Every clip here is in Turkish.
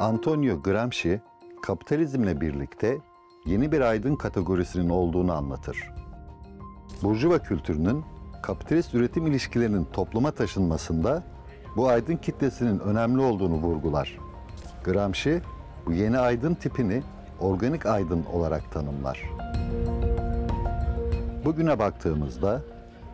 Antonio Gramsci kapitalizmle birlikte yeni bir aydın kategorisinin olduğunu anlatır. Burjuva kültürünün kapitalist üretim ilişkilerinin topluma taşınmasında bu aydın kitlesinin önemli olduğunu vurgular. Gramsci bu yeni aydın tipini organik aydın olarak tanımlar. Bugüne baktığımızda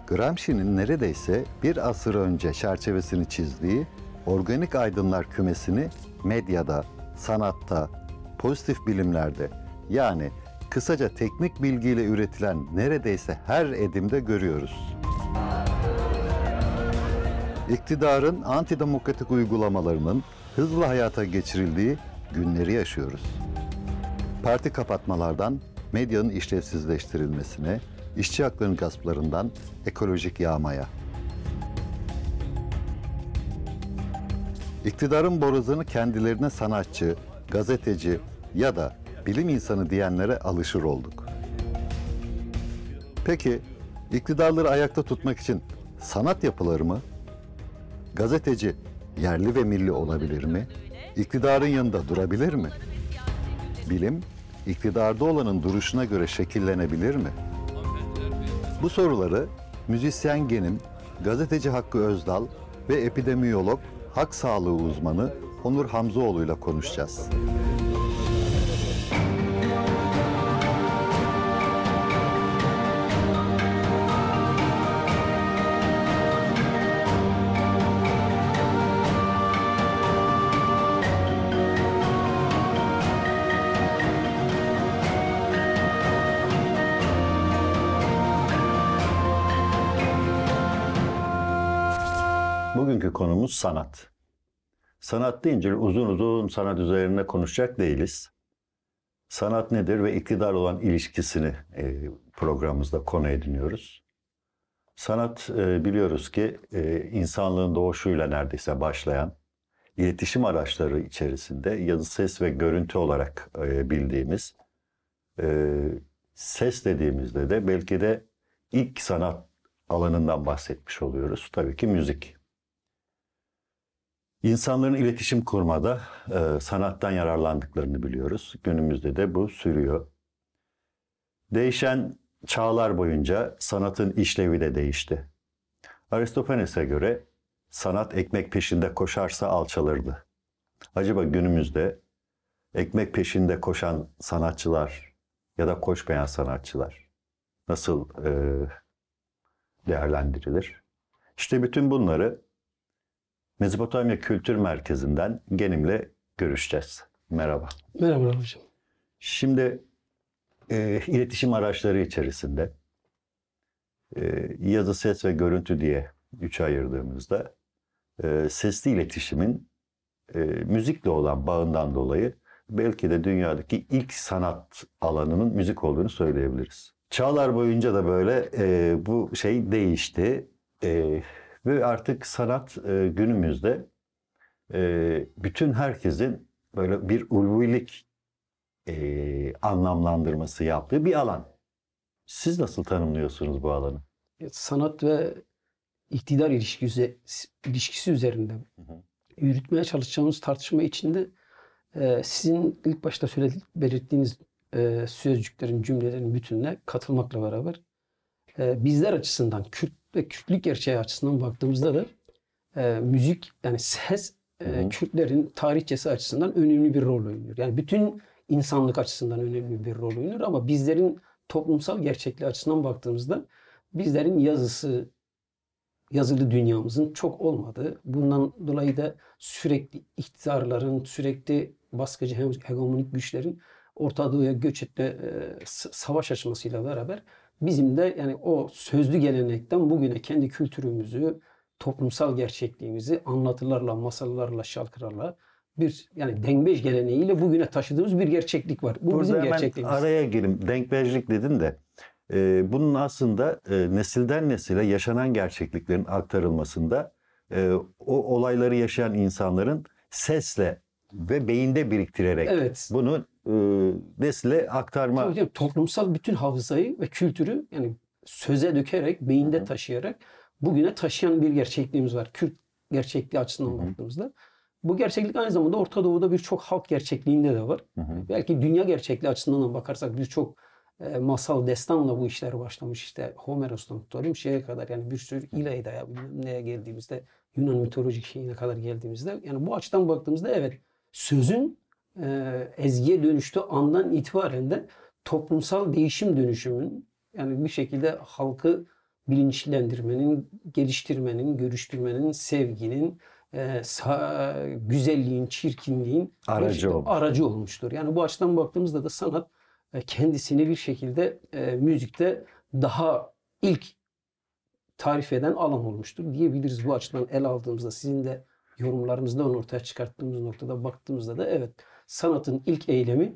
Gramsci'nin neredeyse bir asır önce çerçevesini çizdiği organik aydınlar kümesini medyada, sanatta, pozitif bilimlerde yani kısaca teknik bilgiyle üretilen neredeyse her edimde görüyoruz. İktidarın antidemokratik uygulamalarının hızla hayata geçirildiği günleri yaşıyoruz. Parti kapatmalardan medyanın işlevsizleştirilmesine, işçi haklarının gasplarından ekolojik yağmaya İktidarın borazını kendilerine sanatçı, gazeteci ya da bilim insanı diyenlere alışır olduk. Peki iktidarları ayakta tutmak için sanat yapıları mı? Gazeteci yerli ve milli olabilir mi? İktidarın yanında durabilir mi? Bilim iktidarda olanın duruşuna göre şekillenebilir mi? Bu soruları müzisyen Genim, gazeteci Hakkı Özdal ve epidemiyolog hak sağlığı uzmanı Onur Hamzoğlu ile konuşacağız. sanat. Sanat deyince uzun uzun sanat üzerine konuşacak değiliz. Sanat nedir ve iktidar olan ilişkisini e, programımızda konu ediniyoruz. Sanat e, biliyoruz ki e, insanlığın doğuşuyla neredeyse başlayan, iletişim araçları içerisinde yazı, ses ve görüntü olarak bildiğimiz, ses dediğimizde de belki de ilk sanat alanından bahsetmiş oluyoruz. Tabii ki müzik. İnsanların iletişim kurmada e, sanattan yararlandıklarını biliyoruz. Günümüzde de bu sürüyor. Değişen çağlar boyunca sanatın işlevi de değişti. Aristofanes'e göre sanat ekmek peşinde koşarsa alçalırdı. Acaba günümüzde ekmek peşinde koşan sanatçılar ya da koşmayan sanatçılar nasıl e, değerlendirilir? İşte bütün bunları Mezopotamya Kültür Merkezi'nden Genim'le görüşeceğiz. Merhaba. Merhaba hocam. Şimdi e, iletişim araçları içerisinde e, yazı, ses ve görüntü diye üç ayırdığımızda e, sesli iletişimin e, müzikle olan bağından dolayı belki de dünyadaki ilk sanat alanının müzik olduğunu söyleyebiliriz. Çağlar boyunca da böyle e, bu şey değişti. E, ve artık sanat e, günümüzde e, bütün herkesin böyle bir ulvilik e, anlamlandırması yaptığı bir alan. Siz nasıl tanımlıyorsunuz bu alanı? E, sanat ve iktidar ilişkisi, ilişkisi üzerinde hı hı. yürütmeye çalışacağımız tartışma içinde e, sizin ilk başta söyledik, belirttiğiniz e, sözcüklerin, cümlelerin bütününe katılmakla beraber e, bizler açısından, Kürt ve Kürtlük gerçeği açısından baktığımızda da e, müzik yani ses e, Kürtlerin tarihçesi açısından önemli bir rol oynuyor. Yani bütün insanlık açısından önemli bir rol oynuyor ama bizlerin toplumsal gerçekliği açısından baktığımızda bizlerin yazısı yazılı dünyamızın çok olmadığı, bundan dolayı da sürekli iktidarların, sürekli baskıcı hegemonik güçlerin Orta Doğu'ya göç etme e, savaş açmasıyla beraber Bizim de yani o sözlü gelenekten bugüne kendi kültürümüzü, toplumsal gerçekliğimizi anlatılarla, masallarla, şarkılarla bir yani denkbej geleneğiyle bugüne taşıdığımız bir gerçeklik var. Bu Burada bizim gerçekliğimiz. araya gireyim. Denkbejlik dedin de e, bunun aslında e, nesilden nesile yaşanan gerçekliklerin aktarılmasında e, o olayları yaşayan insanların sesle ve beyinde biriktirerek evet. bunu e, nesle aktarma. Tabii, tabii, toplumsal bütün hafızayı ve kültürü yani söze dökerek, beyinde Hı-hı. taşıyarak bugüne taşıyan bir gerçekliğimiz var. Kürt gerçekliği açısından Hı-hı. baktığımızda. Bu gerçeklik aynı zamanda Orta Doğu'da birçok halk gerçekliğinde de var. Hı-hı. Belki dünya gerçekliği açısından da bakarsak birçok e, masal destanla bu işler başlamış. İşte Homeros'tan tutarım şeye kadar yani bir sürü İlayda'ya bilmem neye geldiğimizde Yunan mitolojik şeyine kadar geldiğimizde yani bu açıdan baktığımızda evet sözün e, ezgiye dönüştüğü andan itibaren de toplumsal değişim dönüşümün yani bir şekilde halkı bilinçlendirmenin, geliştirmenin, görüştürmenin, sevginin, e, sa, güzelliğin, çirkinliğin aracı, işte, olmuş. aracı olmuştur. Yani bu açıdan baktığımızda da sanat e, kendisini bir şekilde e, müzikte daha ilk tarif eden alan olmuştur diyebiliriz bu açıdan el aldığımızda sizin de yorumlarımızda onu ortaya çıkarttığımız noktada baktığımızda da evet sanatın ilk eylemi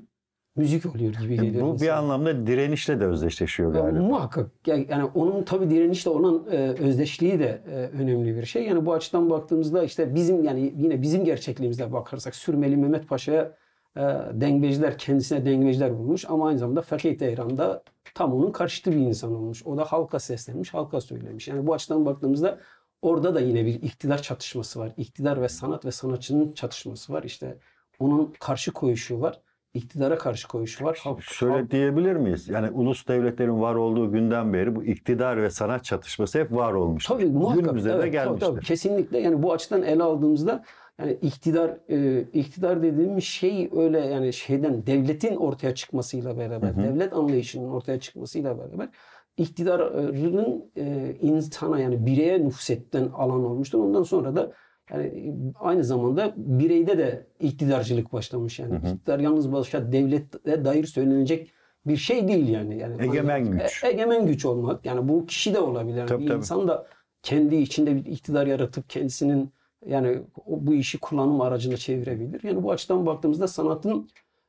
müzik oluyor gibi e, geliyor. Bu insana. bir anlamda direnişle de özdeşleşiyor galiba. Yani, muhakkak. Yani onun tabii direnişle olan e, özdeşliği de e, önemli bir şey. Yani bu açıdan baktığımızda işte bizim yani yine bizim gerçekliğimizle bakarsak Sürmeli Mehmet Paşa'ya e, dengbeciler, kendisine dengeciler bulmuş ama aynı zamanda Fakih Tehran'da tam onun karşıtı bir insan olmuş. O da halka seslenmiş, halka söylemiş. Yani bu açıdan baktığımızda orada da yine bir iktidar çatışması var. İktidar ve sanat ve sanatçının çatışması var. İşte onun karşı koyuşu var. İktidara karşı koyuşu var. Halk, Şöyle halk... diyebilir miyiz? Yani ulus devletlerin var olduğu günden beri bu iktidar ve sanat çatışması hep var olmuş. Tabii muhakkak. Günümüze evet, de gelmiştir. Tabii, tabii. Kesinlikle yani bu açıdan ele aldığımızda yani iktidar e, iktidar dediğimiz şey öyle yani şeyden devletin ortaya çıkmasıyla beraber, hı hı. devlet anlayışının ortaya çıkmasıyla beraber iktidarın e, insana yani bireye nüfus alan olmuştur. Ondan sonra da yani aynı zamanda bireyde de iktidarcılık başlamış yani. Hı hı. İktidar yalnız başa devlete dair söylenecek bir şey değil yani. yani egemen güç. E, egemen güç olmak. Yani bu kişi de olabilir. Yani tabii, bir tabii. insan da kendi içinde bir iktidar yaratıp kendisinin yani bu işi kullanım aracına çevirebilir. Yani bu açıdan baktığımızda sanatın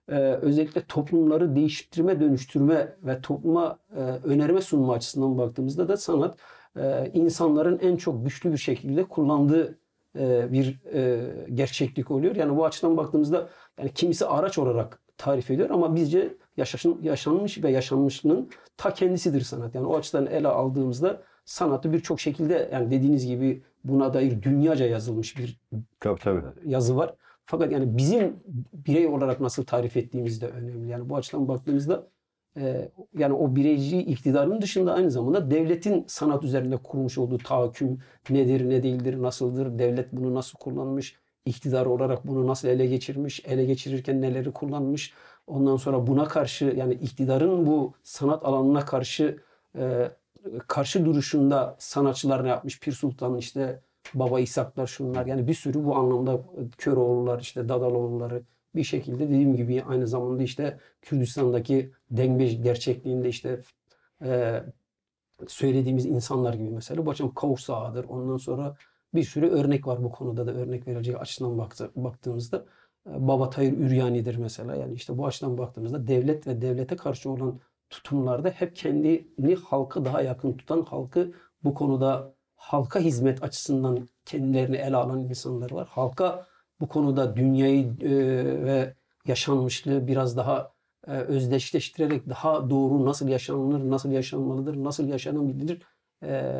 e, özellikle toplumları değiştirme, dönüştürme ve topluma e, önerme sunma açısından baktığımızda da sanat e, insanların en çok güçlü bir şekilde kullandığı e, bir e, gerçeklik oluyor. Yani bu açıdan baktığımızda yani kimisi araç olarak tarif ediyor ama bizce yaşaşın, yaşanmış ve yaşanmışlığın ta kendisidir sanat. Yani o açıdan ele aldığımızda sanatı birçok şekilde yani dediğiniz gibi buna dair dünyaca yazılmış bir tabii, tabii. E, yazı var. Fakat yani bizim birey olarak nasıl tarif ettiğimiz de önemli. Yani bu açıdan baktığımızda ee, yani o bireyci iktidarın dışında aynı zamanda devletin sanat üzerinde kurmuş olduğu tahakküm nedir, ne değildir, nasıldır, devlet bunu nasıl kullanmış, iktidar olarak bunu nasıl ele geçirmiş, ele geçirirken neleri kullanmış, ondan sonra buna karşı yani iktidarın bu sanat alanına karşı e, karşı duruşunda sanatçılar ne yapmış, Pir Sultan işte Baba İshaklar şunlar yani bir sürü bu anlamda Köroğullar işte Dadaloğulları bir şekilde dediğim gibi aynı zamanda işte Kürdistan'daki denge gerçekliğinde işte e, söylediğimiz insanlar gibi mesela bu açıdan kavuş sahadır. Ondan sonra bir sürü örnek var bu konuda da örnek verilecek açıdan baktı, baktığımızda. E, Baba Tayır Üryani'dir mesela. Yani işte bu açıdan baktığımızda devlet ve devlete karşı olan tutumlarda hep kendini halkı daha yakın tutan, halkı bu konuda halka hizmet açısından kendilerini ele alan insanlar var. Halka bu konuda dünyayı e, ve yaşanmışlığı biraz daha e, özdeşleştirerek daha doğru nasıl yaşanılır, nasıl yaşanmalıdır, nasıl yaşanabilir e,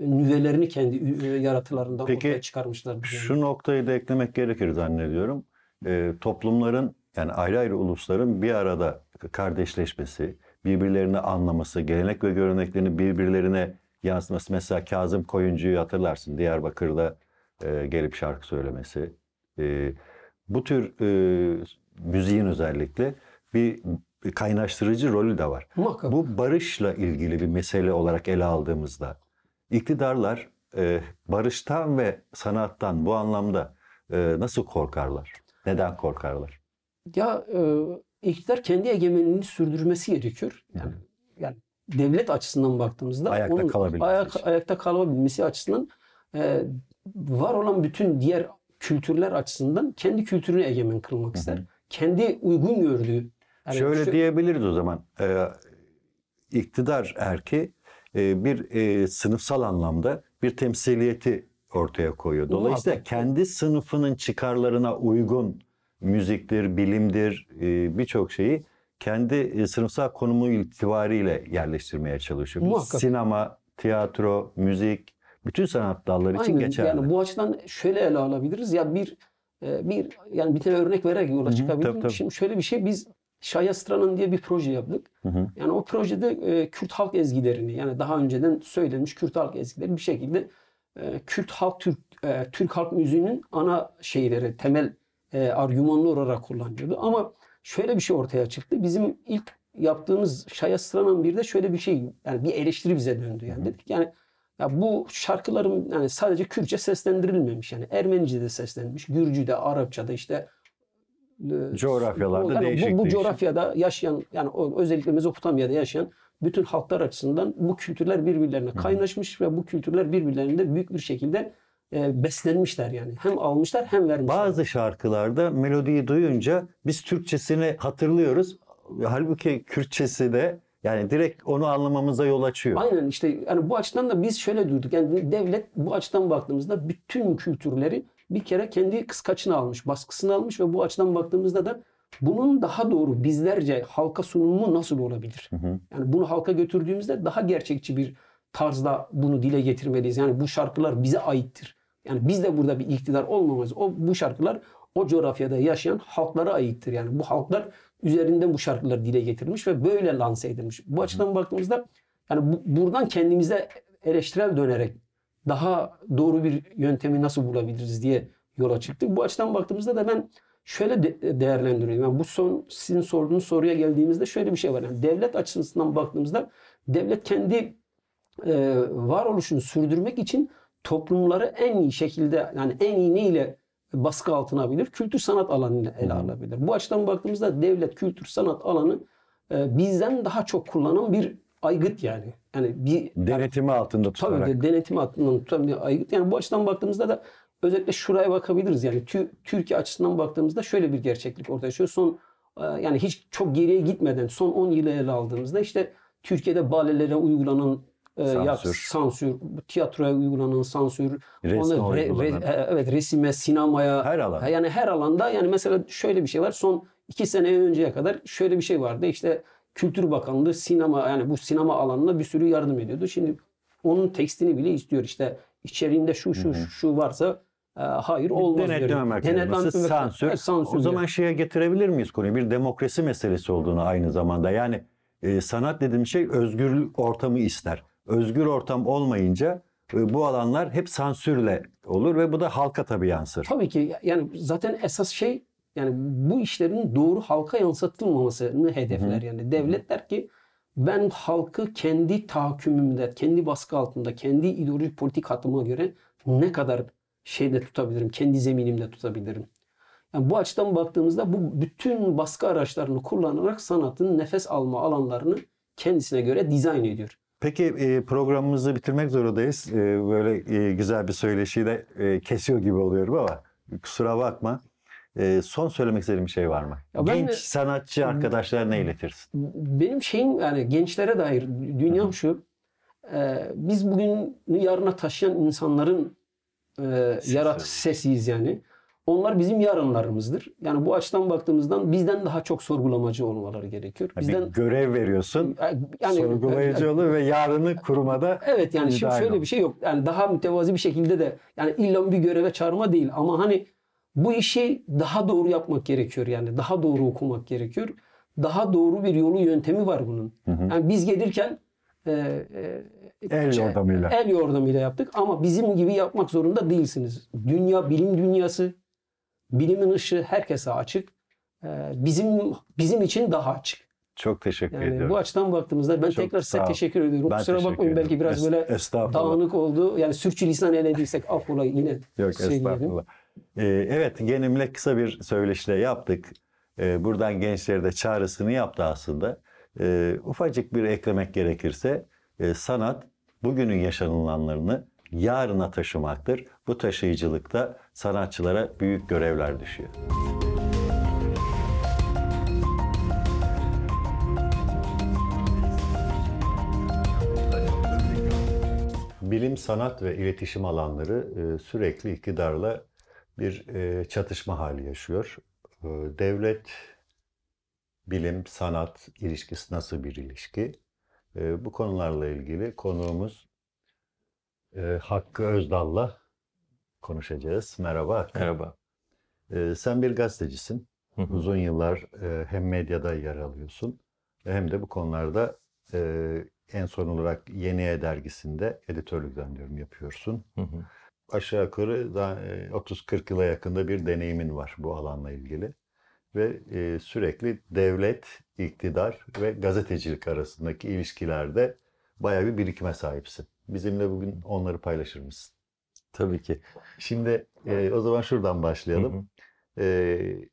nüvelerini kendi e, yaratılarından Peki, ortaya çıkarmışlar. Peki şu noktayı da eklemek gerekir zannediyorum. E, toplumların yani ayrı ayrı ulusların bir arada kardeşleşmesi, birbirlerini anlaması, gelenek ve göreneklerini birbirlerine yansıması. Mesela Kazım Koyuncu'yu hatırlarsın Diyarbakır'da e, gelip şarkı söylemesi. E, bu tür e, müziğin özellikle bir kaynaştırıcı rolü de var. Muhakkak. Bu barışla ilgili bir mesele olarak ele aldığımızda iktidarlar e, barıştan ve sanattan bu anlamda e, nasıl korkarlar? Neden korkarlar? Ya e, iktidar kendi egemenliğini sürdürmesi gerekiyor. Yani, yani devlet açısından baktığımızda ayakta onun kalabilmesi ayak, ayakta kalabilmesi açısından e, var olan bütün diğer kültürler açısından kendi kültürünü egemen kılmak ister. Hı hı. Kendi uygun gördüğü. Yani Şöyle şu... diyebiliriz o zaman. Ee, iktidar erki e, bir e, sınıfsal anlamda bir temsiliyeti ortaya koyuyor. Dolayısıyla Muhakkak. kendi sınıfının çıkarlarına uygun müziktir, bilimdir, e, birçok şeyi kendi e, sınıfsal konumu itibariyle yerleştirmeye çalışıyor. Muhakkak. Sinema, tiyatro, müzik, bütün sanat dalları için Aynen. geçerli. Yani bu açıdan şöyle ele alabiliriz. Ya bir e, bir yani bir tane örnek vererek yola hı Şimdi şöyle bir şey biz Şaya Strana'nın diye bir proje yaptık. Hı-hı. Yani o projede e, Kürt halk ezgilerini yani daha önceden söylenmiş Kürt halk ezgileri bir şekilde e, Kürt halk Türk e, Türk halk müziğinin ana şeyleri temel e, argümanlı olarak kullanıyordu. Ama şöyle bir şey ortaya çıktı. Bizim ilk yaptığımız Şaya Strana'nın bir de şöyle bir şey yani bir eleştiri bize döndü yani. Hı-hı. Dedik yani ya bu şarkılarım yani sadece Kürtçe seslendirilmemiş yani Ermenice de seslenmiş, Gürcü de, Arapça da işte e, coğrafyalarda o, yani değişik. Bu, bu coğrafyada yaşayan yani o, özellikle Mezopotamya'da yaşayan bütün halklar açısından bu kültürler birbirlerine kaynaşmış Hı. ve bu kültürler birbirlerinde büyük bir şekilde e, beslenmişler yani. Hem almışlar hem vermişler. Bazı şarkılarda melodiyi duyunca biz Türkçesini hatırlıyoruz. Halbuki Kürtçesi de yani direkt onu anlamamıza yol açıyor. Aynen işte yani bu açıdan da biz şöyle duyduk. Yani devlet bu açıdan baktığımızda bütün kültürleri bir kere kendi kıskaçını almış, baskısını almış ve bu açıdan baktığımızda da bunun daha doğru bizlerce halka sunumu nasıl olabilir? Hı hı. Yani bunu halka götürdüğümüzde daha gerçekçi bir tarzda bunu dile getirmeliyiz. Yani bu şarkılar bize aittir. Yani biz de burada bir iktidar olmamaz. O bu şarkılar o coğrafyada yaşayan halklara aittir. Yani bu halklar üzerinden bu şarkıları dile getirmiş ve böyle lanse edilmiş. Bu açıdan baktığımızda yani bu, buradan kendimize eleştirel dönerek daha doğru bir yöntemi nasıl bulabiliriz diye yola çıktık. Bu açıdan baktığımızda da ben şöyle de değerlendiriyorum. Yani bu son sizin sorduğunuz soruya geldiğimizde şöyle bir şey var. Yani devlet açısından baktığımızda devlet kendi e, varoluşunu sürdürmek için toplumları en iyi şekilde yani en iyi neyle baskı altına alabilir. Kültür sanat alanını ele alabilir. Bu açıdan baktığımızda devlet kültür sanat alanı e, bizden daha çok kullanan bir aygıt yani. Yani bir denetimi altında tutarak. Tabii denetimi altında tutan bir aygıt. Yani bu açıdan baktığımızda da özellikle şuraya bakabiliriz. Yani tü, Türkiye açısından baktığımızda şöyle bir gerçeklik ortaya çıkıyor. Son e, yani hiç çok geriye gitmeden son 10 yılı ele aldığımızda işte Türkiye'de balelere uygulanan sansür. Ee, ya, sansür, tiyatroya uygulanan sansür, resme re, re, e, evet resime, sinemaya, her alan. yani her alanda yani mesela şöyle bir şey var. Son iki sene önceye kadar şöyle bir şey vardı. İşte Kültür Bakanlığı sinema yani bu sinema alanına bir sürü yardım ediyordu. Şimdi onun tekstini bile istiyor. işte içeriğinde şu şu Hı-hı. şu varsa e, hayır olmaz Denetleme diyor. Denetleme sansür. sansür. O zaman diyor. şeye getirebilir miyiz konuyu? Bir demokrasi meselesi olduğunu aynı zamanda. Yani e, sanat dediğim şey özgürlük ortamı ister özgür ortam olmayınca e, bu alanlar hep sansürle olur ve bu da halka tabii yansır. Tabii ki yani zaten esas şey yani bu işlerin doğru halka yansıtılmamasını hedefler. Hı. Yani devlet der ki ben halkı kendi tahakkümümde, kendi baskı altında, kendi ideolojik politik hatıma göre ne kadar şeyde tutabilirim, kendi zeminimde tutabilirim. Yani bu açıdan baktığımızda bu bütün baskı araçlarını kullanarak sanatın nefes alma alanlarını kendisine göre dizayn ediyor. Peki e, programımızı bitirmek zorundayız. E, böyle e, güzel bir söyleşiyi de kesiyor gibi oluyorum ama kusura bakma. son söylemek istediğim bir şey var mı? Ya Genç de, sanatçı ne iletirsin. Benim şeyim yani gençlere dair dünyam Hı-hı. şu. biz bugün yarına taşıyan insanların Sesi. yarat sesiyiz yani. Onlar bizim yarınlarımızdır. Yani bu açıdan baktığımızdan bizden daha çok sorgulamacı olmaları gerekiyor. Bizden bir görev veriyorsun. E, yani sorgulayıcı yani, e, e, olur ve yarını kurumada. Evet yani şimdi şöyle bir şey yok. Yani daha mütevazi bir şekilde de yani illa bir göreve çağırma değil ama hani bu işi daha doğru yapmak gerekiyor yani. Daha doğru okumak gerekiyor. Daha doğru bir yolu yöntemi var bunun. Hı hı. Yani biz gelirken e, e, el şey, yordamıyla. El yordamıyla yaptık ama bizim gibi yapmak zorunda değilsiniz. Dünya bilim dünyası Bilimin ışığı herkese açık. Ee, bizim bizim için daha açık. Çok teşekkür yani ediyorum. Bu açıdan baktığımızda ben Çok tekrar size teşekkür ediyorum. Ben Kusura bakmayın belki biraz es, böyle dağınık oldu. Yani sürçülisan elediysek affola yine Yok şey estağfurullah. Ee, evet genimle kısa bir söyleşle yaptık. Ee, buradan gençlere de çağrısını yaptı aslında. Ee, ufacık bir eklemek gerekirse e, sanat bugünün yaşanılanlarını yarına taşımaktır. Bu taşıyıcılıkta sanatçılara büyük görevler düşüyor. Bilim, sanat ve iletişim alanları e, sürekli iktidarla bir e, çatışma hali yaşıyor. E, devlet, bilim, sanat ilişkisi nasıl bir ilişki? Bu konularla ilgili konuğumuz e, Hakkı Özdal'la konuşacağız. Merhaba Hakkı. Merhaba. E, sen bir gazetecisin. Hı hı. Uzun yıllar e, hem medyada yer alıyorsun hem de bu konularda e, en son olarak Yeni E dergisinde editörlük zannediyorum yapıyorsun. Hı hı. Aşağı yukarı 30-40 e, yıla yakında bir deneyimin var bu alanla ilgili. Ve e, sürekli devlet, iktidar ve gazetecilik arasındaki ilişkilerde bayağı bir birikime sahipsin. Bizimle bugün onları paylaşır mısın? Tabii ki. Şimdi e, o zaman şuradan başlayalım. Hı hı. E,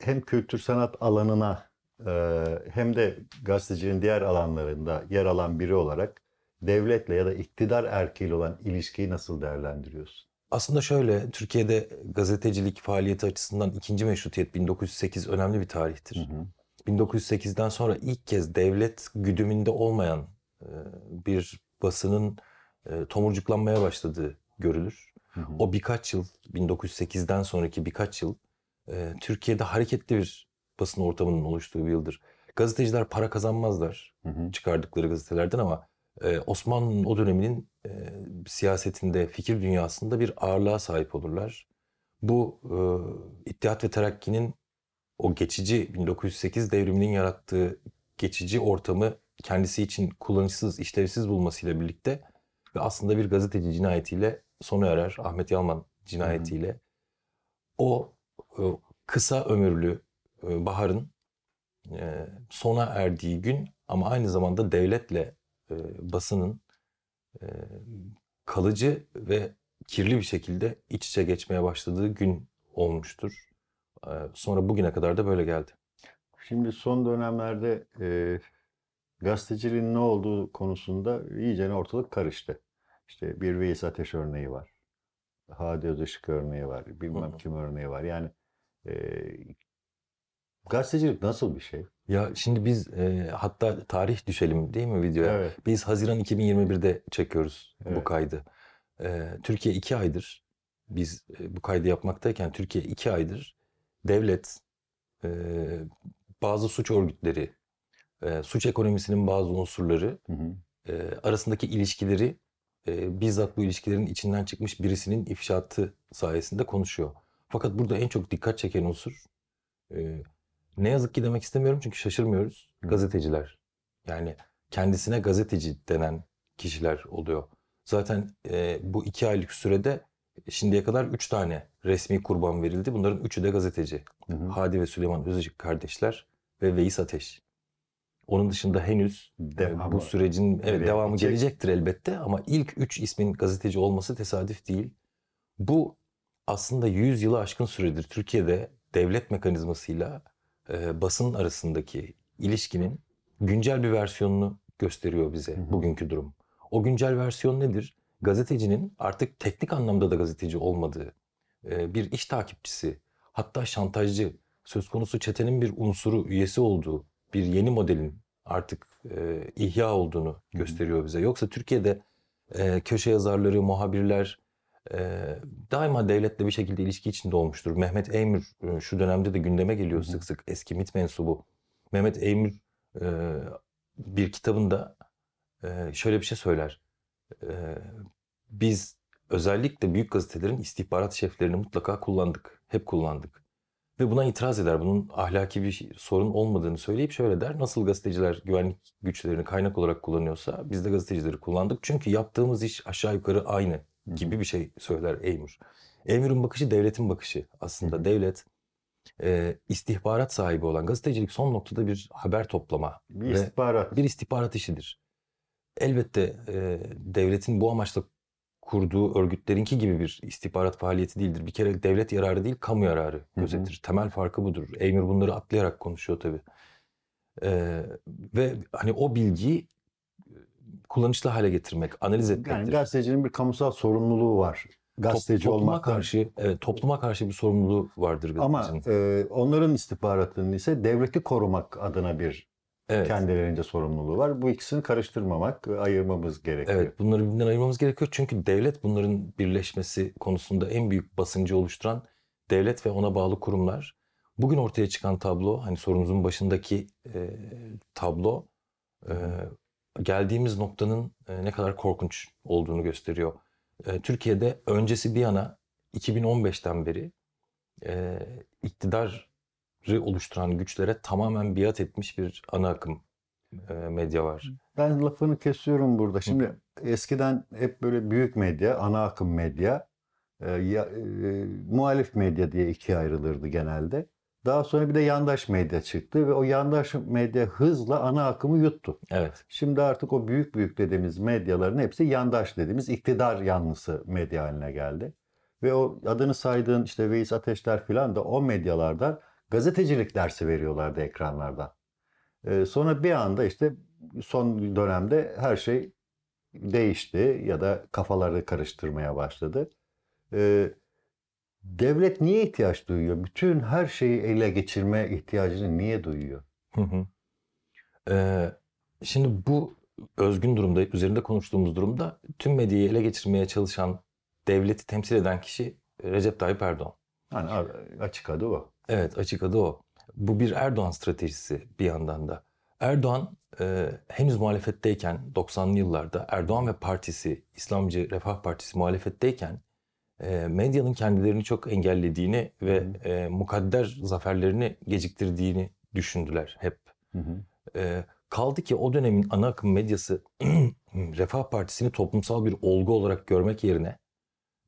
hem kültür sanat alanına e, hem de gazetecinin diğer alanlarında yer alan biri olarak devletle ya da iktidar erkeğiyle olan ilişkiyi nasıl değerlendiriyorsun? Aslında şöyle, Türkiye'de gazetecilik faaliyeti açısından ikinci meşrutiyet 1908 önemli bir tarihtir. Hı hı. 1908'den sonra ilk kez devlet güdümünde olmayan e, bir basının e, tomurcuklanmaya başladığı görülür. Hı hı. O birkaç yıl 1908'den sonraki birkaç yıl e, Türkiye'de hareketli bir basın ortamının oluştuğu bir yıldır. Gazeteciler para kazanmazlar hı hı. çıkardıkları gazetelerden ama e, Osmanlı'nın o döneminin e, siyasetinde, fikir dünyasında bir ağırlığa sahip olurlar. Bu e, İttihat ve Terakki'nin o geçici 1908 devriminin yarattığı geçici ortamı kendisi için kullanışsız, işlevsiz bulmasıyla birlikte ve aslında bir gazeteci cinayetiyle sona erer. Ahmet Yalman cinayetiyle. O e, kısa ömürlü e, baharın e, sona erdiği gün ama aynı zamanda devletle basının kalıcı ve kirli bir şekilde iç içe geçmeye başladığı gün olmuştur. Sonra bugüne kadar da böyle geldi. Şimdi son dönemlerde gazeteciliğin ne olduğu konusunda iyice ortalık karıştı. İşte bir Veys Ateş örneği var. Hadi Özışık örneği var. Bilmem kim örneği var. Yani e, gazetecilik nasıl bir şey? Ya şimdi biz e, hatta tarih düşelim değil mi videoya? Evet. Biz Haziran 2021'de çekiyoruz evet. bu kaydı. E, Türkiye iki aydır biz e, bu kaydı yapmaktayken Türkiye iki aydır devlet e, bazı suç örgütleri e, suç ekonomisinin bazı unsurları hı hı. E, arasındaki ilişkileri e, bizzat bu ilişkilerin içinden çıkmış birisinin ifşaatı sayesinde konuşuyor. Fakat burada en çok dikkat çeken unsur e, ne yazık ki demek istemiyorum çünkü şaşırmıyoruz. Hı. Gazeteciler. Yani kendisine gazeteci denen kişiler oluyor. Zaten e, bu iki aylık sürede şimdiye kadar üç tane resmi kurban verildi. Bunların üçü de gazeteci. Hı hı. Hadi ve Süleyman Özışık kardeşler ve Veys Ateş. Onun dışında henüz e, devamı. bu sürecin evet, evet devamı gelecek. gelecektir elbette ama ilk üç ismin gazeteci olması tesadüf değil. Bu aslında 100 yılı aşkın süredir Türkiye'de devlet mekanizmasıyla e, basın arasındaki ilişkinin güncel bir versiyonunu gösteriyor bize Hı-hı. bugünkü durum. O güncel versiyon nedir? Gazetecinin artık teknik anlamda da gazeteci olmadığı, e, bir iş takipçisi, hatta şantajcı, söz konusu çetenin bir unsuru, üyesi olduğu bir yeni modelin artık e, ihya olduğunu gösteriyor bize. Yoksa Türkiye'de e, köşe yazarları, muhabirler e, daima devletle bir şekilde ilişki içinde olmuştur. Mehmet Eymür e, şu dönemde de gündeme geliyor sık sık eski MIT mensubu. Mehmet Eymür e, bir kitabında e, şöyle bir şey söyler. E, biz özellikle büyük gazetelerin istihbarat şeflerini mutlaka kullandık. Hep kullandık. Ve buna itiraz eder. Bunun ahlaki bir sorun olmadığını söyleyip şöyle der. Nasıl gazeteciler güvenlik güçlerini kaynak olarak kullanıyorsa biz de gazetecileri kullandık. Çünkü yaptığımız iş aşağı yukarı aynı gibi bir şey söyler Eymür. Eymür'ün bakışı devletin bakışı aslında. Devlet e, istihbarat sahibi olan gazetecilik son noktada bir haber toplama. Bir istihbarat. Bir istihbarat işidir. Elbette e, devletin bu amaçla kurduğu örgütlerinki gibi bir istihbarat faaliyeti değildir. Bir kere devlet yararı değil, kamu yararı gözetir. Hı hı. Temel farkı budur. Emir bunları atlayarak konuşuyor tabii. Ee, ve hani o bilgiyi e, kullanışlı hale getirmek, analiz etmek. Yani gazetecinin bir kamusal sorumluluğu var. Gazeteci Top, olmak karşı, evet, topluma karşı bir sorumluluğu vardır. gazetecinin. Ama e, onların istihbaratının ise devleti korumak adına bir Evet. Kendilerince sorumluluğu var. Bu ikisini karıştırmamak, ayırmamız gerekiyor. Evet, bunları birbirinden ayırmamız gerekiyor. Çünkü devlet bunların birleşmesi konusunda en büyük basıncı oluşturan devlet ve ona bağlı kurumlar. Bugün ortaya çıkan tablo, hani sorumuzun başındaki e, tablo e, geldiğimiz noktanın e, ne kadar korkunç olduğunu gösteriyor. E, Türkiye'de öncesi bir yana 2015'ten beri e, iktidar oluşturan güçlere tamamen biat etmiş bir ana akım e, medya var. Ben lafını kesiyorum burada. Şimdi Hı. eskiden hep böyle büyük medya, ana akım medya, e, ya, e, muhalif medya diye ikiye ayrılırdı genelde. Daha sonra bir de yandaş medya çıktı ve o yandaş medya hızla ana akımı yuttu. Evet. Şimdi artık o büyük büyük dediğimiz medyaların hepsi yandaş dediğimiz iktidar yanlısı medya haline geldi. Ve o adını saydığın işte Veys Ateşler filan da o medyalardan gazetecilik dersi veriyorlardı ekranlarda. E, sonra bir anda işte son dönemde her şey değişti ya da kafaları karıştırmaya başladı. E, devlet niye ihtiyaç duyuyor? Bütün her şeyi ele geçirme ihtiyacını niye duyuyor? Hı hı. Ee, şimdi bu özgün durumda, üzerinde konuştuğumuz durumda tüm medyayı ele geçirmeye çalışan, devleti temsil eden kişi Recep Tayyip Erdoğan. Yani açık adı o. Evet açık adı o. Bu bir Erdoğan stratejisi bir yandan da. Erdoğan e, henüz muhalefetteyken 90'lı yıllarda Erdoğan ve partisi İslamcı Refah Partisi muhalefetteyken e, medyanın kendilerini çok engellediğini ve E, mukadder zaferlerini geciktirdiğini düşündüler hep. Hı hı. E, kaldı ki o dönemin ana akım medyası Refah Partisi'ni toplumsal bir olgu olarak görmek yerine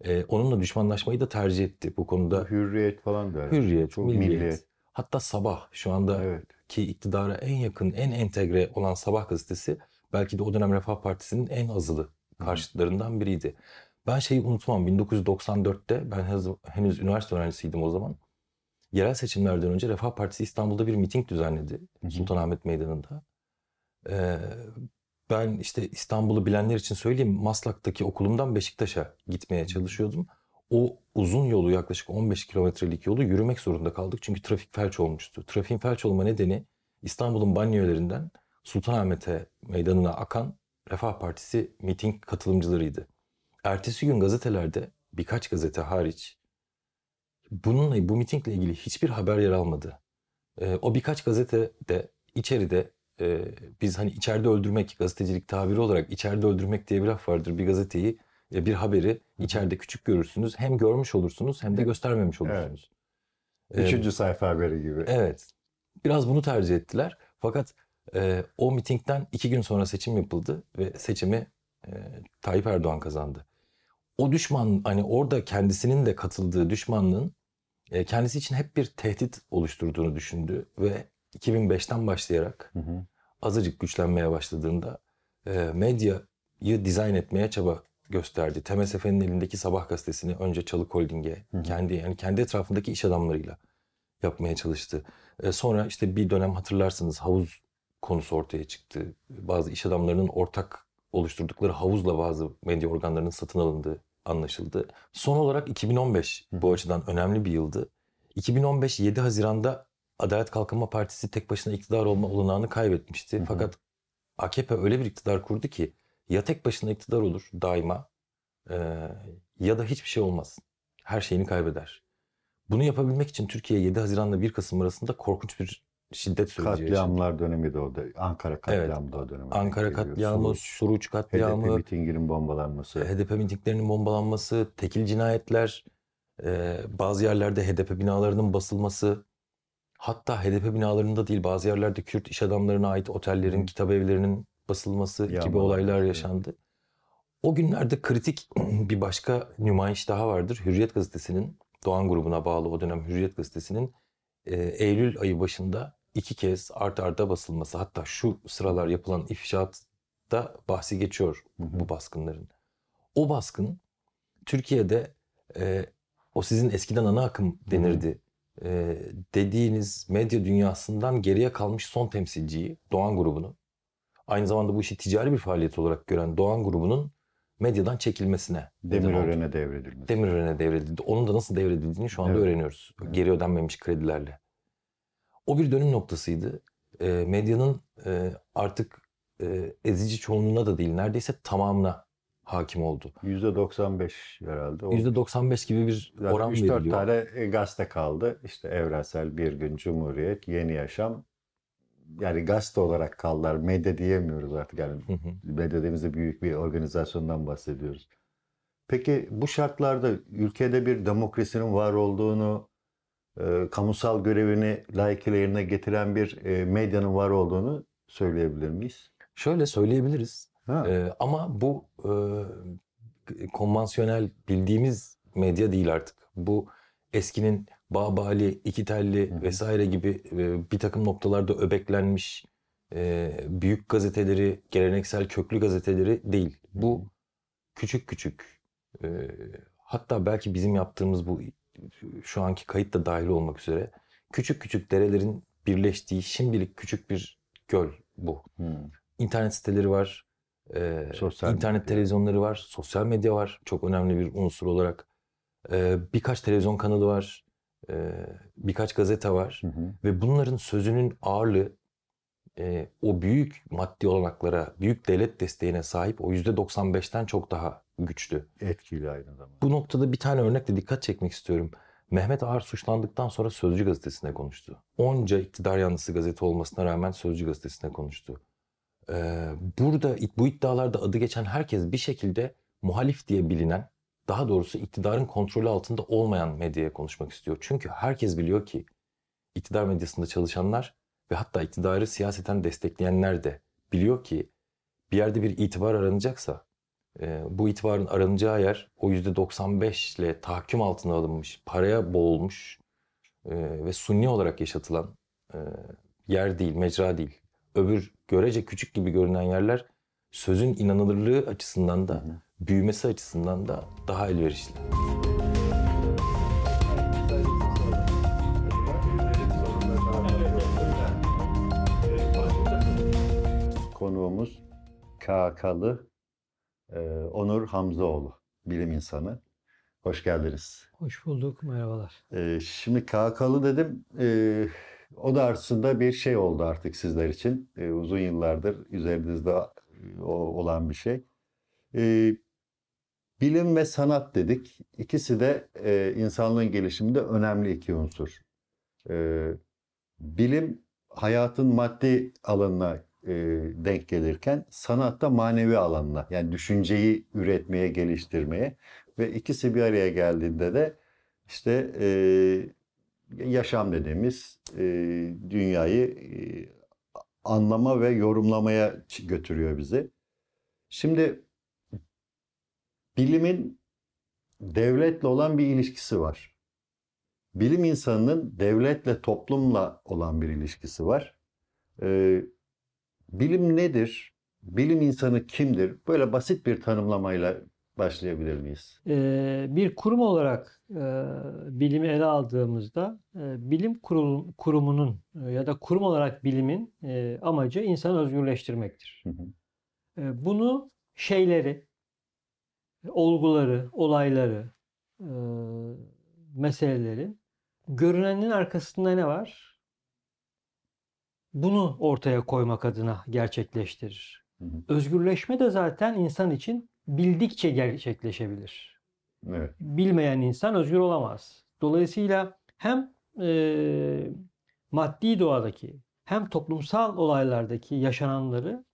e, onunla düşmanlaşmayı da tercih etti bu konuda. Hürriyet falan der. Hürriyet, Çok milliyet. milliyet. Hatta Sabah şu anda evet. ki iktidara en yakın, en entegre olan Sabah gazetesi belki de o dönem Refah Partisi'nin en azılı karşıtlarından biriydi. Ben şeyi unutmam 1994'te ben henüz üniversite öğrencisiydim o zaman. Yerel seçimlerden önce Refah Partisi İstanbul'da bir miting düzenledi Sultanahmet Meydanı'nda. Ee, ben işte İstanbul'u bilenler için söyleyeyim Maslak'taki okulumdan Beşiktaş'a gitmeye çalışıyordum. O uzun yolu yaklaşık 15 kilometrelik yolu yürümek zorunda kaldık çünkü trafik felç olmuştu. Trafiğin felç olma nedeni İstanbul'un banyolarından Sultanahmet'e meydanına akan Refah Partisi miting katılımcılarıydı. Ertesi gün gazetelerde birkaç gazete hariç bununla bu mitingle ilgili hiçbir haber yer almadı. E, o birkaç gazete de içeride e, biz hani içeride öldürmek gazetecilik tabiri olarak içeride öldürmek diye bir laf vardır. Bir gazeteyi e, bir haberi içeride küçük görürsünüz. Hem görmüş olursunuz hem de göstermemiş olursunuz. Evet. Üçüncü ee, sayfa haberi gibi. Evet. Biraz bunu tercih ettiler. Fakat e, o mitingden iki gün sonra seçim yapıldı ve seçimi e, Tayyip Erdoğan kazandı. O düşman hani orada kendisinin de katıldığı düşmanlığın e, kendisi için hep bir tehdit oluşturduğunu düşündü ve 2005'ten başlayarak hı hı. azıcık güçlenmeye başladığında e, medyayı dizayn etmeye çaba gösterdi. TMSF'nin elindeki sabah gazetesini önce Çalık Holding'e hı hı. kendi yani kendi etrafındaki iş adamlarıyla yapmaya çalıştı. E, sonra işte bir dönem hatırlarsınız havuz konusu ortaya çıktı. Bazı iş adamlarının ortak oluşturdukları havuzla bazı medya organlarının satın alındığı anlaşıldı. Son olarak 2015 bu açıdan önemli bir yıldı. 2015 7 Haziran'da Adalet Kalkınma Partisi tek başına iktidar olma olanağını kaybetmişti. Hı-hı. Fakat AKP öyle bir iktidar kurdu ki ya tek başına iktidar olur daima e, ya da hiçbir şey olmaz. Her şeyini kaybeder. Bunu yapabilmek için Türkiye 7 Haziran'la 1 Kasım arasında korkunç bir şiddet süreci Katliamlar yaşadı. dönemi de oldu. Ankara katliamı evet, da o dönemi. Ankara katliamı, Suruç katliamı. HDP mitinginin bombalanması. HDP mitinglerinin bombalanması, tekil cinayetler, e, bazı yerlerde HDP binalarının basılması. Hatta HDP binalarında değil bazı yerlerde Kürt iş adamlarına ait otellerin, hmm. kitap evlerinin basılması ya gibi olaylar yani. yaşandı. O günlerde kritik bir başka nümayiş daha vardır. Hürriyet Gazetesi'nin, Doğan grubuna bağlı o dönem Hürriyet Gazetesi'nin e, Eylül ayı başında iki kez art arda basılması. Hatta şu sıralar yapılan ifşaatta bahsi geçiyor hı bu baskınların. O baskın Türkiye'de e, o sizin eskiden ana akım denirdi. Hı e, dediğiniz medya dünyasından geriye kalmış son temsilciyi Doğan grubunu aynı zamanda bu işi ticari bir faaliyet olarak gören Doğan grubunun medyadan çekilmesine Demirören'e devredilmesi. Demirören'e devredildi. Onun da nasıl devredildiğini şu anda evet. öğreniyoruz. Evet. Geri ödenmemiş kredilerle. O bir dönüm noktasıydı. E, medyanın e, artık e, ezici çoğunluğuna da değil neredeyse tamamına hakim oldu. %95 herhalde. Oldu. %95 gibi bir Zaten oran 3, veriliyor. 3-4 tane e, gazete kaldı. İşte Evrensel, Bir Gün, Cumhuriyet, Yeni Yaşam. Yani gazete olarak kaldılar. Medya diyemiyoruz artık. Yani hı hı. medya dediğimizde büyük bir organizasyondan bahsediyoruz. Peki bu şartlarda ülkede bir demokrasinin var olduğunu, e, kamusal görevini layıkıyla yerine getiren bir e, medyanın var olduğunu söyleyebilir miyiz? Şöyle söyleyebiliriz. E, ama bu e, konvansiyonel bildiğimiz medya değil artık. Bu eskinin bağbali iki telli vesaire gibi e, bir takım noktalarda öbeklenmiş e, büyük gazeteleri, geleneksel köklü gazeteleri değil. Bu küçük küçük e, hatta belki bizim yaptığımız bu şu anki kayıt da dahil olmak üzere küçük küçük derelerin birleştiği şimdilik küçük bir göl bu. Hmm. İnternet siteleri var. Ee, sosyal internet medya. televizyonları var, sosyal medya var çok önemli bir unsur olarak. Ee, birkaç televizyon kanalı var, e, birkaç gazete var hı hı. ve bunların sözünün ağırlığı e, o büyük maddi olanaklara, büyük devlet desteğine sahip o %95'ten çok daha güçlü. Etkili aynı zamanda. Bu noktada bir tane örnekle dikkat çekmek istiyorum. Mehmet Ağar suçlandıktan sonra Sözcü gazetesinde konuştu. Onca iktidar yanlısı gazete olmasına rağmen Sözcü gazetesinde konuştu e, burada bu iddialarda adı geçen herkes bir şekilde muhalif diye bilinen daha doğrusu iktidarın kontrolü altında olmayan medyaya konuşmak istiyor. Çünkü herkes biliyor ki iktidar medyasında çalışanlar ve hatta iktidarı siyaseten destekleyenler de biliyor ki bir yerde bir itibar aranacaksa e, bu itibarın aranacağı yer o %95 ile tahakküm altına alınmış, paraya boğulmuş e, ve sunni olarak yaşatılan e, yer değil, mecra değil öbür görece küçük gibi görünen yerler sözün inanılırlığı açısından da büyümesi açısından da daha elverişli. Konuğumuz KK'lı e, Onur Hamzaoğlu, bilim insanı. Hoş geldiniz. Hoş bulduk, merhabalar. E, şimdi KK'lı dedim, e, o da aslında bir şey oldu artık sizler için. E, uzun yıllardır üzerinizde e, olan bir şey. E, bilim ve sanat dedik. İkisi de e, insanlığın gelişiminde önemli iki unsur. E, bilim hayatın maddi alanına e, denk gelirken sanat da manevi alanına yani düşünceyi üretmeye, geliştirmeye ve ikisi bir araya geldiğinde de işte e, yaşam dediğimiz e, dünyayı e, anlama ve yorumlamaya götürüyor bizi. Şimdi bilimin devletle olan bir ilişkisi var. Bilim insanının devletle, toplumla olan bir ilişkisi var. Ee, bilim nedir? Bilim insanı kimdir? Böyle basit bir tanımlamayla başlayabilir miyiz? Ee, bir kurum olarak e, bilimi ele aldığımızda e, bilim kurumunun e, ya da kurum olarak bilimin amacı insanı özgürleştirmektir. Hı hı. bunu şeyleri, olguları, olayları, e, meselelerin görünenin arkasında ne var? Bunu ortaya koymak adına gerçekleştirir. Hı hı. Özgürleşme de zaten insan için bildikçe gerçekleşebilir. Evet. Bilmeyen insan özgür olamaz. Dolayısıyla hem e, maddi doğadaki hem toplumsal olaylardaki yaşananları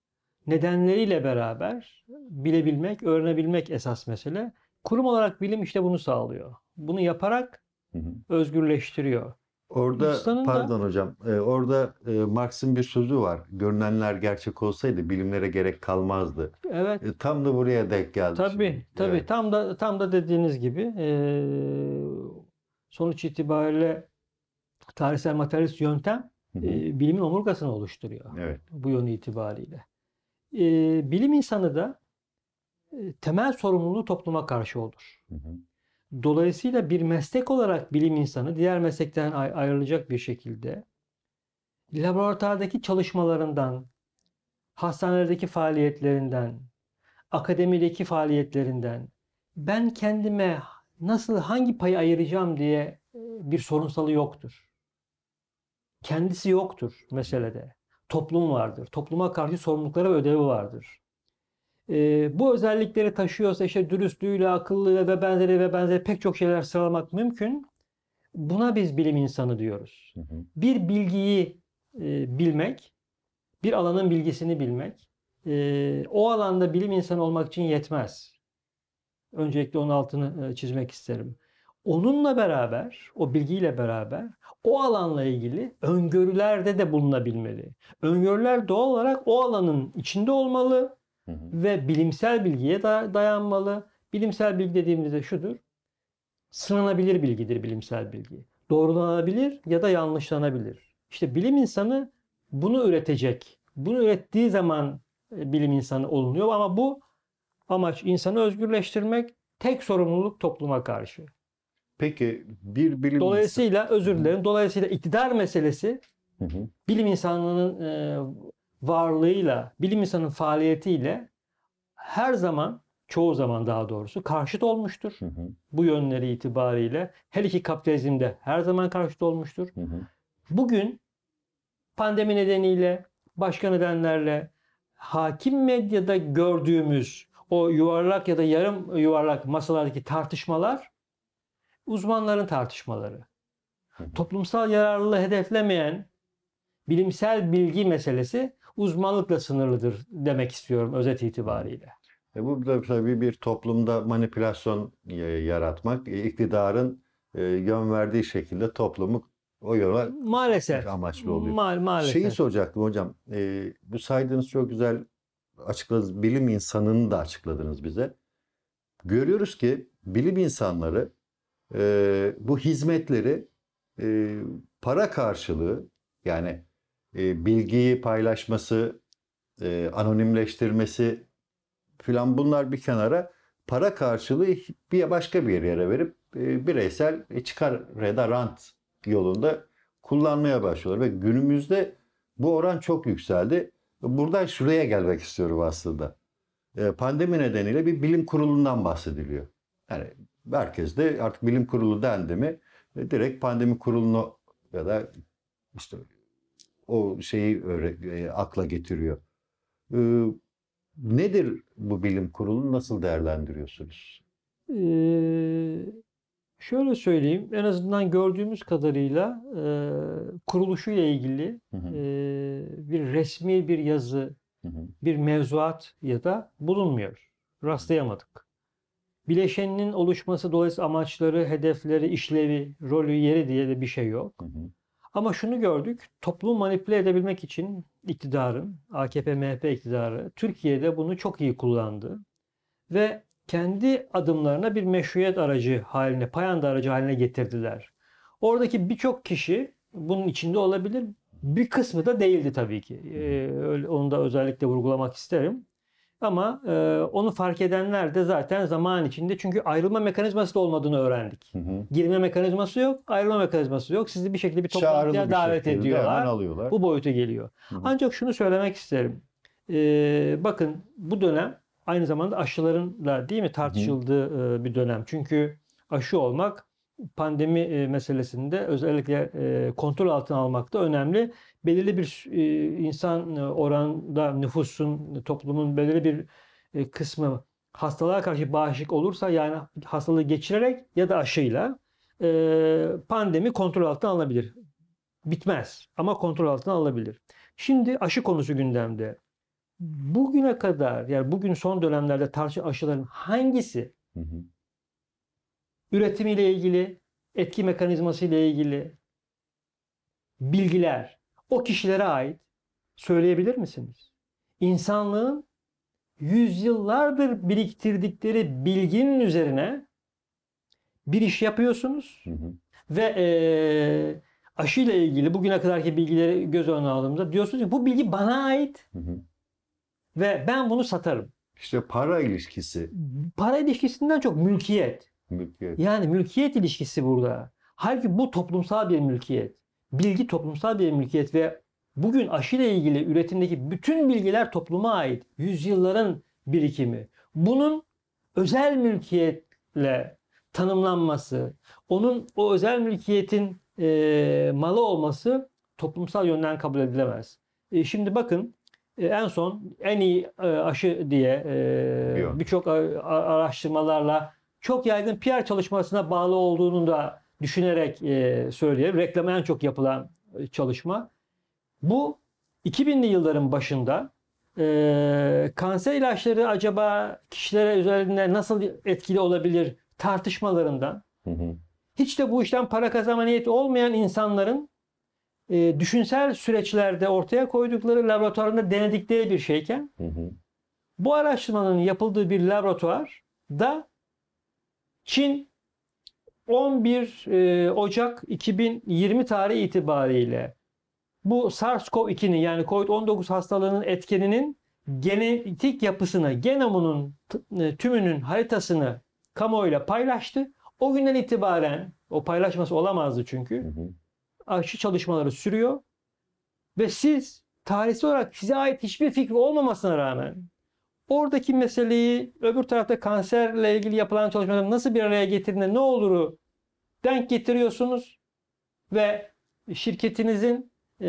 nedenleriyle beraber bilebilmek, öğrenebilmek esas mesele. Kurum olarak bilim işte bunu sağlıyor. Bunu yaparak hı hı. özgürleştiriyor. Orada Hindistan'ın pardon da... hocam. E, orada e, Marx'ın bir sözü var. Görünenler gerçek olsaydı bilimlere gerek kalmazdı. Evet. E, tam da buraya denk geldi. Tabii şimdi. tabii evet. tam da tam da dediğiniz gibi e, sonuç itibariyle tarihsel materyalist yöntem e, bilimin omurgasını oluşturuyor. Evet. Bu yön itibariyle. bilim insanı da temel sorumluluğu topluma karşı olur. Hı hı. Dolayısıyla bir meslek olarak bilim insanı diğer meslekten ayrılacak bir şekilde laboratuvardaki çalışmalarından, hastanelerdeki faaliyetlerinden, akademideki faaliyetlerinden ben kendime nasıl hangi payı ayıracağım diye e, bir sorunsalı yoktur. Kendisi yoktur meselede. Toplum vardır. Topluma karşı sorumlulukları ve ödevi vardır e, bu özellikleri taşıyorsa işte dürüstlüğüyle, akıllıyla ve benzeri ve benzeri pek çok şeyler sıralamak mümkün. Buna biz bilim insanı diyoruz. Hı hı. Bir bilgiyi e, bilmek, bir alanın bilgisini bilmek, e, o alanda bilim insanı olmak için yetmez. Öncelikle onun altını e, çizmek isterim. Onunla beraber, o bilgiyle beraber o alanla ilgili öngörülerde de bulunabilmeli. Öngörüler doğal olarak o alanın içinde olmalı ve bilimsel bilgiye da dayanmalı. Bilimsel bilgi dediğimizde şudur. Sınanabilir bilgidir bilimsel bilgi. Doğrulanabilir ya da yanlışlanabilir. İşte bilim insanı bunu üretecek. Bunu ürettiği zaman e, bilim insanı olunuyor ama bu amaç insanı özgürleştirmek, tek sorumluluk topluma karşı. Peki bir bilim Dolayısıyla insanı... özür dilerim. Dolayısıyla iktidar meselesi hı hı. bilim insanının e, varlığıyla, bilim insanının faaliyetiyle her zaman çoğu zaman daha doğrusu karşıt olmuştur. Hı hı. Bu yönleri itibariyle her iki kapitalizmde her zaman karşıt olmuştur. Hı hı. Bugün pandemi nedeniyle, başka nedenlerle hakim medyada gördüğümüz o yuvarlak ya da yarım yuvarlak masalardaki tartışmalar uzmanların tartışmaları. Hı hı. Toplumsal yararlılığı hedeflemeyen bilimsel bilgi meselesi uzmanlıkla sınırlıdır demek istiyorum özet itibariyle. E bu da tabii bir toplumda manipülasyon e, yaratmak, e, iktidarın e, yön verdiği şekilde toplumu o yola maalesef amaçlı oluyor. Ma maalesef. Şeyi soracaktım hocam. E, bu saydığınız çok güzel açıkladınız. Bilim insanını da açıkladınız bize. Görüyoruz ki bilim insanları e, bu hizmetleri e, para karşılığı yani e, bilgiyi paylaşması, e, anonimleştirmesi filan bunlar bir kenara para karşılığı bir başka bir yere verip e, bireysel e, çıkar reda rant yolunda kullanmaya başlıyorlar ve günümüzde bu oran çok yükseldi. Buradan şuraya gelmek istiyorum aslında. E, pandemi nedeniyle bir bilim kurulundan bahsediliyor. Yani merkezde artık bilim kurulu dendi mi e, direkt pandemi kurulunu ya da işte o şeyi öyle, e, akla getiriyor. E, nedir bu bilim kurulu? Nasıl değerlendiriyorsunuz? Ee, şöyle söyleyeyim. En azından gördüğümüz kadarıyla e, kuruluşuyla ilgili hı hı. E, bir resmi bir yazı, hı hı. bir mevzuat ya da bulunmuyor. Rastlayamadık. Bileşeninin oluşması dolayısıyla amaçları, hedefleri, işlevi, rolü, yeri diye de bir şey yok. Hı hı. Ama şunu gördük, toplumu manipüle edebilmek için iktidarın, AKP-MHP iktidarı Türkiye'de bunu çok iyi kullandı. Ve kendi adımlarına bir meşruiyet aracı haline, payanda aracı haline getirdiler. Oradaki birçok kişi bunun içinde olabilir. Bir kısmı da değildi tabii ki. Ee, onu da özellikle vurgulamak isterim. Ama e, onu fark edenler de zaten zaman içinde çünkü ayrılma mekanizması da olmadığını öğrendik. Hı hı. Girme mekanizması yok, ayrılma mekanizması yok. Sizi bir şekilde bir toplantıya bir davet ediyorlar. Alıyorlar. Bu boyutu geliyor. Hı hı. Ancak şunu söylemek isterim. E, bakın bu dönem aynı zamanda aşıların da değil mi tartışıldığı hı e, bir dönem. Çünkü aşı olmak pandemi e, meselesinde özellikle e, kontrol altına almakta önemli belirli bir e, insan e, oranda nüfusun, toplumun belirli bir e, kısmı hastalığa karşı bağışık olursa yani hastalığı geçirerek ya da aşıyla pandemi kontrol altına alabilir Bitmez ama kontrol altına alabilir. Şimdi aşı konusu gündemde. Bugüne kadar yani bugün son dönemlerde tartışılan aşıların hangisi hı hı. üretimiyle ilgili, etki mekanizması ile ilgili bilgiler, o kişilere ait söyleyebilir misiniz? İnsanlığın yüzyıllardır biriktirdikleri bilginin üzerine bir iş yapıyorsunuz hı hı. ve e, aşıyla ilgili bugüne kadarki bilgileri göz önüne aldığımızda diyorsunuz ki bu bilgi bana ait hı hı. ve ben bunu satarım. İşte para ilişkisi. Para ilişkisinden çok mülkiyet. mülkiyet. Yani mülkiyet ilişkisi burada. Halbuki bu toplumsal bir mülkiyet bilgi toplumsal bir mülkiyet ve bugün aşıyla ilgili üretimdeki bütün bilgiler topluma ait. Yüzyılların birikimi. Bunun özel mülkiyetle tanımlanması, onun o özel mülkiyetin e, malı olması toplumsal yönden kabul edilemez. E, şimdi bakın e, en son en iyi e, aşı diye e, birçok e, araştırmalarla çok yaygın PR çalışmasına bağlı olduğunu da düşünerek e, söyleyelim. Reklama en çok yapılan e, çalışma. Bu 2000'li yılların başında e, kanser ilaçları acaba kişilere üzerinde nasıl etkili olabilir tartışmalarından hı hı. hiç de bu işten para kazanma niyeti olmayan insanların e, düşünsel süreçlerde ortaya koydukları laboratuvarında denedikleri bir şeyken hı hı. bu araştırmanın yapıldığı bir laboratuvar da Çin 11 e, Ocak 2020 tarihi itibariyle bu SARS-CoV-2'nin yani COVID-19 hastalığının etkeninin genetik yapısını, genomunun e, tümünün haritasını kamuoyuyla paylaştı. O günden itibaren o paylaşması olamazdı çünkü. Aşı çalışmaları sürüyor ve siz tarihsel olarak size ait hiçbir fikri olmamasına rağmen Oradaki meseleyi öbür tarafta kanserle ilgili yapılan çalışmaları nasıl bir araya getirdiğinde ne oluru denk getiriyorsunuz ve şirketinizin e,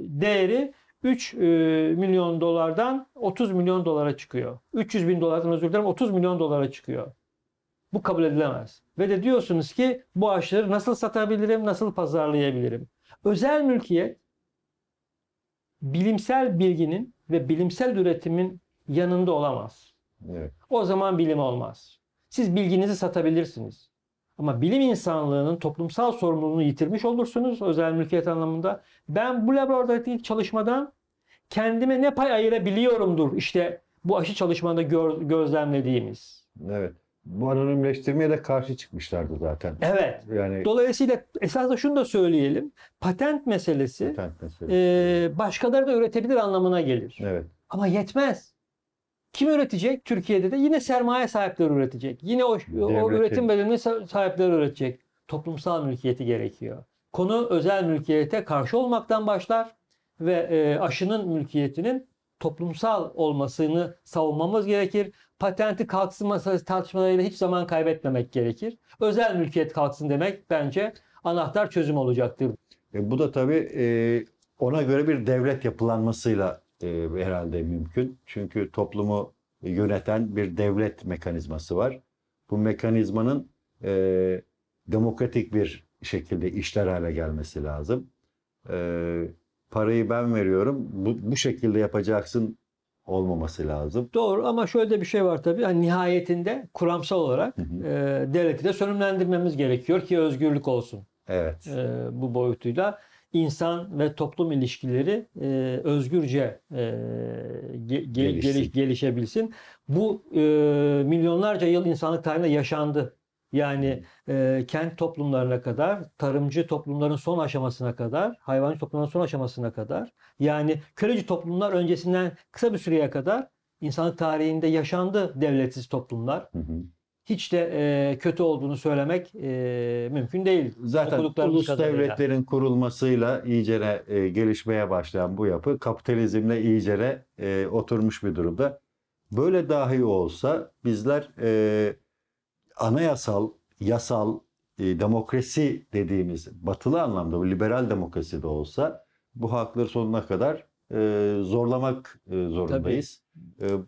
değeri 3 e, milyon dolardan 30 milyon dolara çıkıyor. 300 bin dolardan özür dilerim 30 milyon dolara çıkıyor. Bu kabul edilemez. Ve de diyorsunuz ki bu aşıları nasıl satabilirim, nasıl pazarlayabilirim? Özel mülkiyet bilimsel bilginin ve bilimsel üretimin yanında olamaz. Evet. O zaman bilim olmaz. Siz bilginizi satabilirsiniz. Ama bilim insanlığının toplumsal sorumluluğunu yitirmiş olursunuz özel mülkiyet anlamında. Ben bu laboratuvardaki çalışmadan kendime ne pay ayırabiliyorumdur işte bu aşı çalışmada gör, gözlemlediğimiz. Evet bu anonimleştirmeye de karşı çıkmışlardı zaten. Evet. Yani Dolayısıyla esas da şunu da söyleyelim. Patent meselesi, patent meselesi. E, başkaları da üretebilir anlamına gelir. Evet. Ama yetmez. Kim üretecek? Türkiye'de de yine sermaye sahipleri üretecek. Yine o, o üretim bedelini sahipleri üretecek. Toplumsal mülkiyeti gerekiyor. Konu özel mülkiyete karşı olmaktan başlar ve e, aşının mülkiyetinin toplumsal olmasını savunmamız gerekir patenti kalksın masası tartışmalarıyla hiç zaman kaybetmemek gerekir. Özel mülkiyet kalksın demek bence anahtar çözüm olacaktır. E, bu da tabii e, ona göre bir devlet yapılanmasıyla e, herhalde mümkün. Çünkü toplumu yöneten bir devlet mekanizması var. Bu mekanizmanın e, demokratik bir şekilde işler hale gelmesi lazım. E, parayı ben veriyorum, bu, bu şekilde yapacaksın olmaması lazım. Doğru ama şöyle de bir şey var tabii. Yani nihayetinde kuramsal olarak E, devleti de sönümlendirmemiz gerekiyor ki özgürlük olsun. Evet. E, bu boyutuyla insan ve toplum ilişkileri e, özgürce e, ge, gelişebilsin. Bu e, milyonlarca yıl insanlık tarihinde yaşandı yani e, kent toplumlarına kadar, tarımcı toplumların son aşamasına kadar, hayvancı toplumların son aşamasına kadar, yani köleci toplumlar öncesinden kısa bir süreye kadar insanlık tarihinde yaşandı devletsiz toplumlar. Hı hı. Hiç de e, kötü olduğunu söylemek e, mümkün değil. Zaten ulus kadarıyla. devletlerin kurulmasıyla iyice e, gelişmeye başlayan bu yapı kapitalizmle iyice e, oturmuş bir durumda. Böyle dahi olsa bizler e, anayasal, yasal, e, demokrasi dediğimiz batılı anlamda liberal demokrasi de olsa bu hakları sonuna kadar e, zorlamak e, zorundayız. E, e,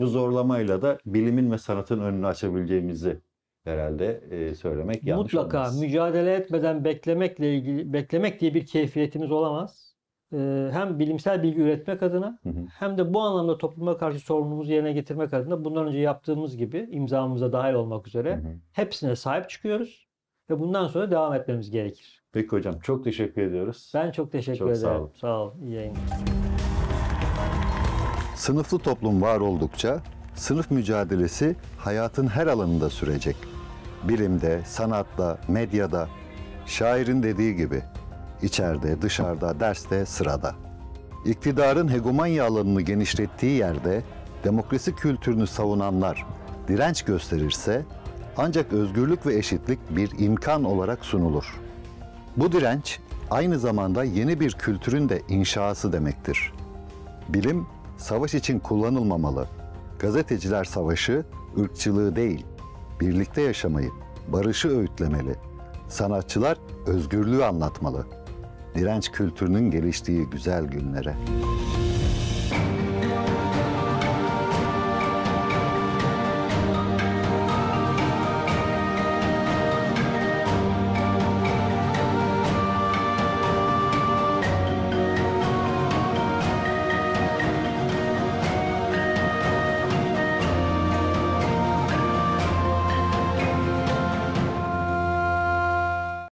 bu zorlamayla da bilimin ve sanatın önünü açabileceğimizi herhalde e, söylemek yanlış Mutlaka olmaz. mücadele etmeden beklemekle ilgili beklemek diye bir keyfiyetimiz olamaz. Ee, hem bilimsel bilgi üretmek adına hı hı. hem de bu anlamda topluma karşı sorumluluğumuzu yerine getirmek adına bundan önce yaptığımız gibi imzamıza dahil olmak üzere hı hı. hepsine sahip çıkıyoruz ve bundan sonra devam etmemiz gerekir. Peki hocam çok teşekkür ediyoruz. Ben çok teşekkür çok ederim. Sağ olun. Sağ olun. İyi yayınlar. Sınıflı toplum var oldukça sınıf mücadelesi hayatın her alanında sürecek. Bilimde, sanatta, medyada, şairin dediği gibi içeride, dışarıda, derste, sırada. İktidarın hegemonya alanını genişlettiği yerde demokrasi kültürünü savunanlar direnç gösterirse ancak özgürlük ve eşitlik bir imkan olarak sunulur. Bu direnç aynı zamanda yeni bir kültürün de inşası demektir. Bilim savaş için kullanılmamalı. Gazeteciler savaşı ırkçılığı değil, birlikte yaşamayı, barışı öğütlemeli. Sanatçılar özgürlüğü anlatmalı.'' direnç kültürünün geliştiği güzel günlere.